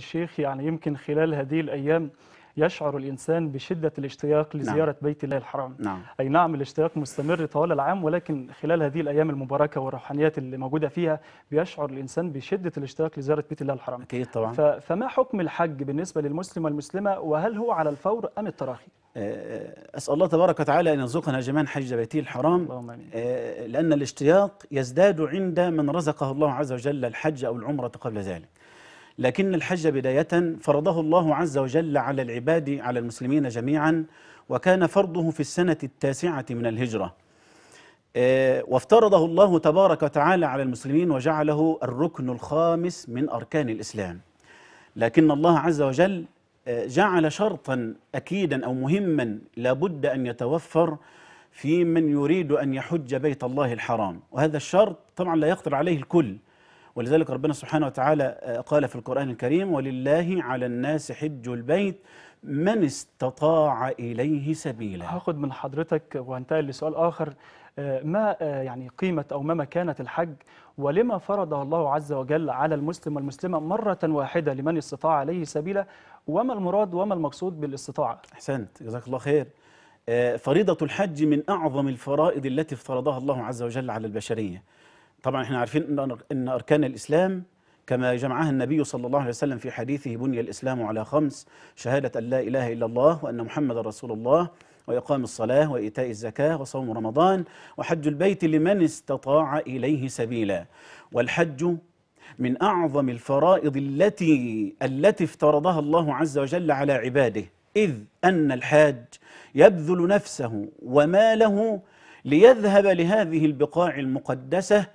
الشيخ يعني يمكن خلال هذه الأيام يشعر الإنسان بشدة الاشتياق نعم. لزيارة نعم. بيت الله الحرام نعم. أي نعم الاشتياق مستمر طوال العام ولكن خلال هذه الأيام المباركة والروحانيات اللي موجودة فيها بيشعر الإنسان بشدة الاشتياق لزيارة بيت الله الحرام أكيد طبعا ف... فما حكم الحج بالنسبة للمسلم والمسلمة وهل هو على الفور أم التراخي؟ آه، آه، أسأل الله تبارك وتعالى أن يرزقنا جميعا حج بيته الحرام آه، لأن الاشتياق يزداد عند من رزقه الله عز وجل الحج أو العمرة قبل ذلك لكن الحج بداية فرضه الله عز وجل على العباد على المسلمين جميعا وكان فرضه في السنة التاسعة من الهجرة آه، وافترضه الله تبارك وتعالى على المسلمين وجعله الركن الخامس من أركان الإسلام لكن الله عز وجل آه، جعل شرطا أكيدا أو مهما لابد أن يتوفر في من يريد أن يحج بيت الله الحرام وهذا الشرط طبعا لا يقدر عليه الكل ولذلك ربنا سبحانه وتعالى آه، قال في القرآن الكريم ولله على الناس حج البيت من استطاع إليه سبيلا هاخد من حضرتك وانتقل لسؤال آخر آه، ما آه، يعني قيمة أو ما مكانة الحج ولما فرض الله عز وجل على المسلم والمسلمة مرة واحدة لمن استطاع عليه سبيلا وما المراد وما المقصود بالاستطاعة أحسنت جزاك الله خير فريضة الحج من أعظم الفرائض التي افترضها الله عز وجل على البشرية طبعا احنا عارفين ان اركان الاسلام كما جمعها النبي صلى الله عليه وسلم في حديثه بني الاسلام على خمس شهاده ان لا اله الا الله وان محمد رسول الله وإقام الصلاة وإيتاء الزكاة وصوم رمضان وحج البيت لمن استطاع إليه سبيلا والحج من أعظم الفرائض التي التي افترضها الله عز وجل على عباده إذ أن الحاج يبذل نفسه وماله ليذهب لهذه البقاع المقدسة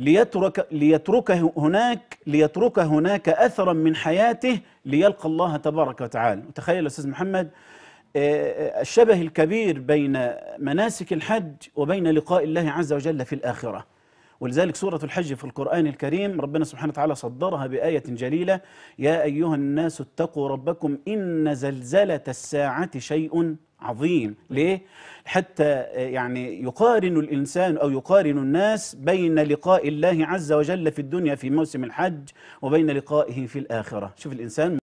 ليترك ليترك هناك ليترك هناك اثرا من حياته ليلقى الله تبارك وتعالى وتخيل استاذ محمد آه، آه، الشبه الكبير بين مناسك الحج وبين لقاء الله عز وجل في الاخره ولذلك سورة الحج في القرآن الكريم ربنا سبحانه وتعالى صدرها بآية جليلة يا أيها الناس اتقوا ربكم إن زلزلة الساعة شيء عظيم طيب. ليه حتى آه، يعني يقارن الإنسان أو يقارن الناس بين لقاء الله عز وجل في الدنيا في موسم الحج وبين لقائه في الآخرة شوف الإنسان